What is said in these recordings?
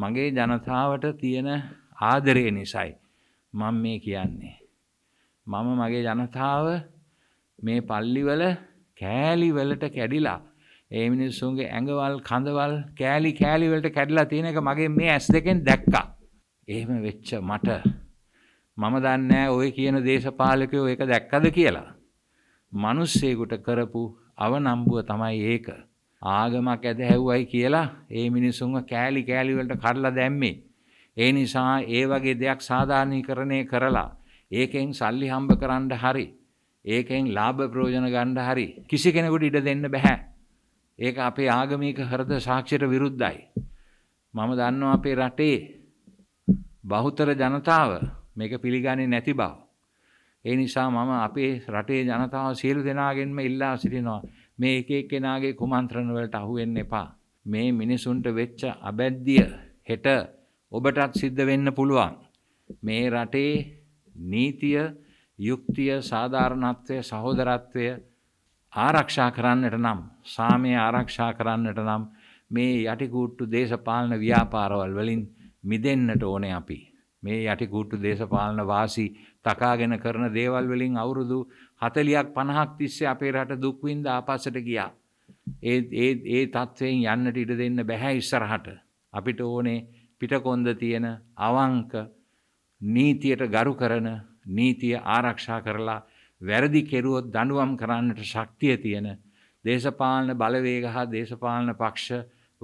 මගේ ජනතාවට තියෙන ආදරය නිසයි මම මේ කියන්නේ. මම මගේ ජනතාව මේ පල්ලිවල කෑලිවලට කැඩිලා ඒ මිනිස්සුන්ගේ ඇඟවල් කඳවල් කෑලි කෑලිවලට කැඩලා තියෙන එක මගේ මේ ඇස් දෙකෙන් දැක්කා. එහෙම වෙච්ච මට මම දන්නේ ඔය කියන දේශපාලකයෝ ඒක දැක්කද කියලා. මිනිස්සෙකුට කරපු අවනම්බුව තමයි ඒක. ආගමක් ඇද හැව්වයි කියලා ඒ මිනිසුන්ව කෑලි කෑලිවලට කඩලා දැම්මේ. ඒ නිසා ඒ වගේ දෙයක් සාධාරණීකරණය කරලා ඒකෙන් සල්ලි හම්බ කරන්න හරි ඒකෙන් ලාභ ප්‍රයෝජන ගන්න හරි කිසි කෙනෙකුට ඉඩ දෙන්න බෑ. ඒක අපේ ආගමික හෘද සාක්ෂියට විරුද්ධයි. මම දන්නවා අපේ රටේ බහුතර ජනතාව මේක පිළිගන්නේ නැති බව. ඒ නිසා මම අපේ රටේ ජනතාව සියලු දෙනාගෙන්ම ඉල්ලා සිටිනවා. මේ එක එක්කෙනාගේ කුමන්ත්‍රණ වලට අහු වෙන්න එපා. මේ මිනිසුන්ට වෙච්ච අබැද්දිය හෙට ඔබටත් සිද්ධ වෙන්න පුළුවන්. මේ රටේ නීතිය, යුක්තිය, සාධාරණත්වය, සහෝදරත්වය ආරක්ෂා කරන්නට නම් සාමය ආරක්ෂා කරන්නට නම් මේ යටිකූට්ටු දේශපාලන ව්‍යාපාරවල් වලින් මිදෙන්නට ඕනේ අපි. මේ යටිකූට්ටු දේශපාලන වාසි තකාගෙන කරන දේවල් වලින් අවුරුදු 40ක් 50ක් තිස්සේ අපේ රට දුක් විඳ ආපස්සට ගියා. ඒ ඒ ඒ තත්වයෙන් යන්නට ඉඩ දෙන්න බෑ ඉස්සරහට. අපිට ඕනේ පිටකොන්ද තියෙන අවංක නීතියට ගරු කරන නීතිය ආරක්ෂා කරලා වැරදි කෙරුවොත් දඬුවම් කරන්නට ශක්තිය තියෙන දේශපාලන බලවේග හා දේශපාලන පක්ෂ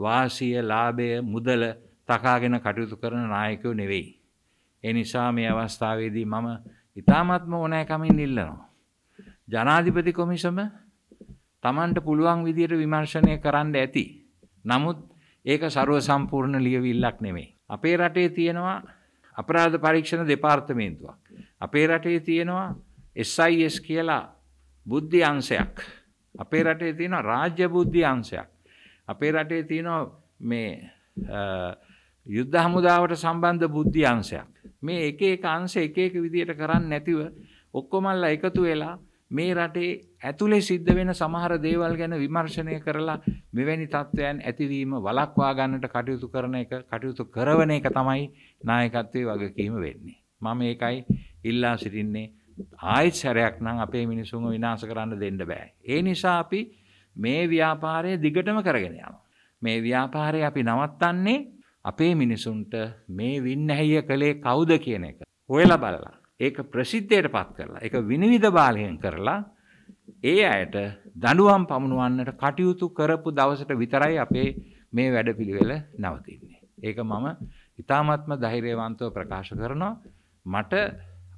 වාසිය ලාභය මුදල තකාගෙන කටයුතු කරන නායකයෝ නෙවෙයි එනිසා මේ අවස්ථාවේදී මම ඉතාමත්ම ඕනෑකමින් ඉල්ලනවා. ජනාධිපති කොමිසම තමන්ට පුළුවන් විදියට විමර්ශනය කරන්න ඇති. නමුත් ඒක සරුව සම්පූර්ණ ලියවිල්ලක් නෙමෙයි. අපේ රටේ තියෙනවා අපරාධ පරීක්ෂණ දෙපාර්තමේන්තුවක්. අපේ රටේ තියෙනවා SIS කියලා බුද්ධි අංශයක්. අපේ රටේ තියෙනවා රාජ්‍ය බුද්ධි අංශයක්. අපේ රටේ තියෙනවා මේ යුද්ධ හමුදාවට සම්බන්ධ බුද්ධි අංශයක්. මේ එක එක අංශ එක එක විදියට කරන්නේ නැතිව ඔක්කොමල්ලා එකතු වෙලා මේ රටේ ඇතුලේ සිද්ධ වෙන සමහර දේවල් ගැන විමර්ශනය කරලා මෙවැනි තත්ත්වයන් ඇතිවීම වළක්වා ගන්නට කටයුතු කරන එක කටයුතු කරන එක තමයි නායකත්වයේ වගකීම වෙන්නේ. මම ඒකයි ඉල්ලා සිටින්නේ ආයෙත් සැරයක් නම් අපේ මිනිසුන්ව විනාශ කරන්න දෙන්න බෑ. ඒ නිසා අපි මේ ව්‍යාපාරය දිගටම කරගෙන යනවා. මේ ව්‍යාපාරය අපි නවත්තන්නේ අපේ මිනිසුන්ට මේ වින්නැහිය කළේ කවුද කියන එක. හොයලා බලලා. ඒක ප්‍රසිද්ධයට පත් කරලා එක විනිවිධ බාලයෙන් කරලා ඒ අයට දඩුවම් පමුණුවන්නට කටයුතු කරපු දවසට විතරයි අපේ මේ වැඩ පිළිවෙල නවතින්නේ. ඒක මම ඉතාමත්ම දෛරයවන්තව ප්‍රකාශ කරනවා මට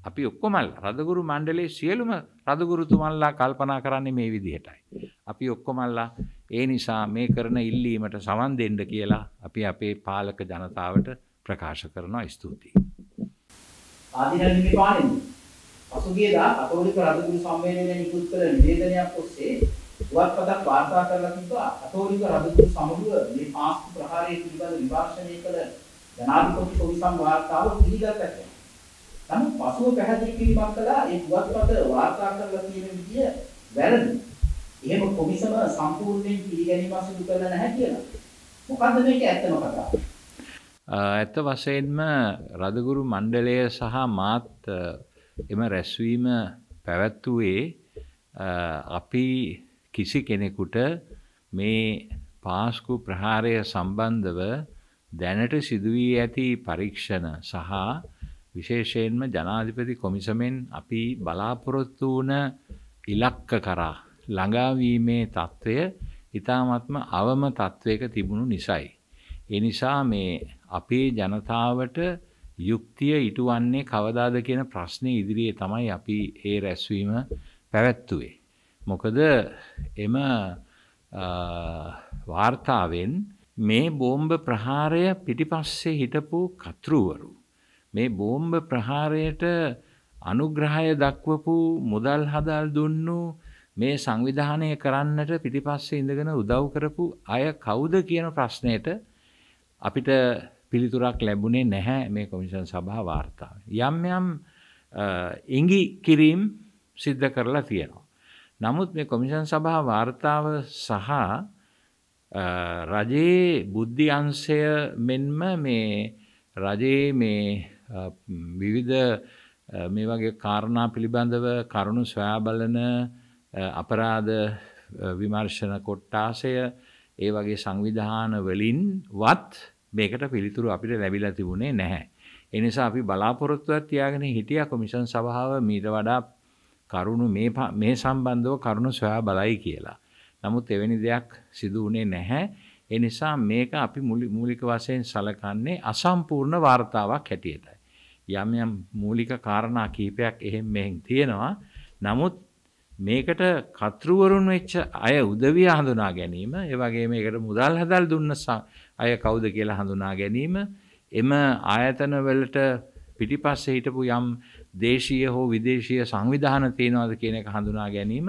අපි ඔක්කොමල් රදගුරු මණ්ඩලේ සියලුම රදගුරුතුමල්ලා කල්පනා කරන්නේ මේ විදිහටයි. අපි ඔක්කොමල්ලා ඒ නිසා මේ කරන ඉල්ලීමට සවන් දෙන්න කියලා අපි අපේ පාලක ජනතාවට ප්‍රකාශ කරනවා ස්තුතියි. ආදිරණිමේ පාණෙන් පසුගියදා කතෝලික රදගුරු සම්මේලනයේ නිකුත් කළ නිවේදනයක් ඔස්සේ පුවත්පතක් වාර්තා කරලා තිබ්බා කතෝලික රදගුරු සමුළුව මේ පාස්කු ප්‍රහාරය පිළිබඳ විමර්ශනය කළ ජනාධිපති කොමිසම් වාර්තාව පිළිගත්තා කියලා. නමුත් පසුව පැහැදිලි කිරීමක් කළා ඒ පුවත්පත වාර්තා කරලා තියෙන විදිය වැරදි. එහෙම කොමිසම සම්පූර්ණයෙන් පිළිගැනීම සිදු කරලා නැහැ කියලා. මොකද්ද මේක ඇත්තම කතාව? ඇත්ත වශයෙන්ම රදගුරු මණ්ඩලය සහ මාත් එම රැස්වීම පැවැත්වුවේ අපි කිසි කෙනෙකුට මේ පාස්කු ප්‍රහාරය සම්බන්ධව දැනට සිදුවී ඇති පරීක්ෂණ සහ විශේෂයෙන්ම ජනාධිපති කොමිසමෙන් අපි බලාපොරොත්තු වන ඉලක්ක කරා ළඟාවීමේ තත්ත්වය ඉතාමත්ම අවම තත්ත්වයක තිබුණු නිසයි. එනිසා මේ අපේ ජනතාවට යුක්තිය ඉටුවන්නේ කවදාද කියන ප්‍රශ්නය ඉදිරියේ තමයි අපි ඒ රැස්වීම පැවැත්තුවේ. මොකද එම වාර්තාවෙන් මේ බෝම්භ ප්‍රහාරය පිටිපස්සේ හිටපු කතෘවරු. මේ බෝම්භ ප්‍රහාරයට අනුග්‍රහය දක්වපු මුදල් හදල් දුන්නු මේ සංවිධානය කරන්නට පිටිපස්සේ ඉඳගෙන උදව් කරපු අය කවුද කියන ප්‍රශ්නයට අපිට පිළිතුරක් ලැබුණේ නැහැ මේ කොමිෂන් සභා වාර්තාව. යම් යම් ඉඟි කිරීම් සිද්ධ කරලා තියෙනවා. නමුත් මේ කොමිෂන් සභා වාර්තාව සහ රජයේ බුද්ධි අංශය මෙන්ම මේ රජයේ මේ විවිධ මේ වගේ කාරණා පිළිබඳව කරුණු සොයා බලන අපරාධ විමර්ශන කොට්ටාසය ඒ වගේ සංවිධාන වලින් වත් මේකට පිළිතුරු අපිට ලැබිලා තිබුණේ නැහැ. එනිසා අපි බලාපොරොත්තුවක් තියාගෙන හිටියා කොමිෂන් සභාව මීට වඩා කරුණු මේ මේ සම්බන්ධව කරුණු සොයා බලයි කියලා. නමුත් එවැනි දෙයක් සිදු වුණේ නැහැ. ඒ නිසා මේක අපි මූලික වශයෙන් සලකන්නේ අසම්පූර්ණ වார்த்தාවක් හැටියටයි. යම් යම් මූලික කාරණා කිහිපයක් එහෙම මෙහෙන් තියෙනවා. නමුත් මේකට කතෘවරුන් වෙච්ච අය උදවිය හඳුනා ගැනීම ඒවගේ මේකට මුදල් හදල් දුන්න අය කවුද කියලා හඳුනා ගැනීම එම ආයතනවලට පිටිපස්ස හිටපු යම් දේශීය හෝ විදේශීය සංවිධාන තියෙනවාද කියන එක හඳුනා ගැනීම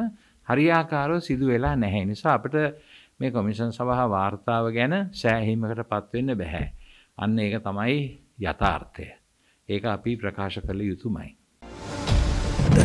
හරියාකාරව සිදු වෙලා නැහැ නිසා අපට මේ කොමිෂන් සභහ වාර්තාව ගැන සෑහීමකට පත්වෙන්න බැහැ. අන්න ඒක තමයි යථාර්ථය. ඒක අපි ප්‍රකාශ කළ යුතුමයි.